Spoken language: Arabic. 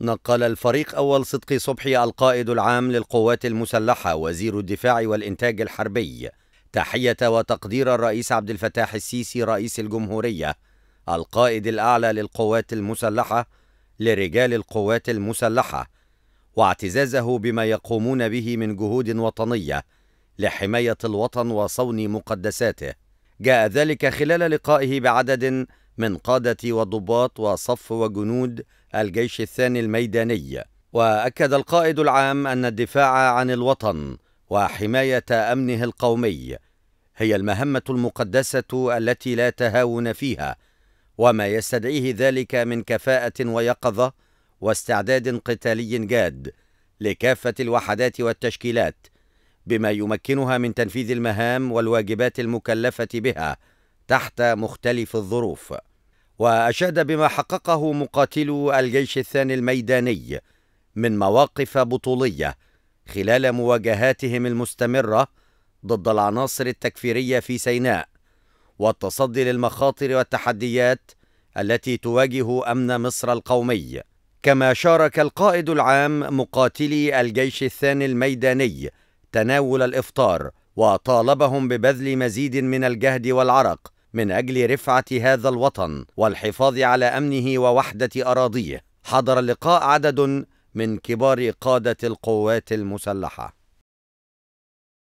نقل الفريق أول صدقي صبحي القائد العام للقوات المسلحة وزير الدفاع والإنتاج الحربي تحية وتقدير الرئيس عبد الفتاح السيسي رئيس الجمهورية القائد الأعلى للقوات المسلحة لرجال القوات المسلحة واعتزازه بما يقومون به من جهود وطنية لحماية الوطن وصون مقدساته جاء ذلك خلال لقائه بعدد من قادة وضباط وصف وجنود الجيش الثاني الميداني واكد القائد العام ان الدفاع عن الوطن وحمايه امنه القومي هي المهمه المقدسه التي لا تهاون فيها وما يستدعيه ذلك من كفاءه ويقظه واستعداد قتالي جاد لكافه الوحدات والتشكيلات بما يمكنها من تنفيذ المهام والواجبات المكلفه بها تحت مختلف الظروف وأشاد بما حققه مقاتلو الجيش الثاني الميداني من مواقف بطولية خلال مواجهاتهم المستمرة ضد العناصر التكفيرية في سيناء والتصدي للمخاطر والتحديات التي تواجه أمن مصر القومي كما شارك القائد العام مقاتلي الجيش الثاني الميداني تناول الإفطار وطالبهم ببذل مزيد من الجهد والعرق من أجل رفعة هذا الوطن والحفاظ على أمنه ووحدة أراضيه حضر اللقاء عدد من كبار قادة القوات المسلحة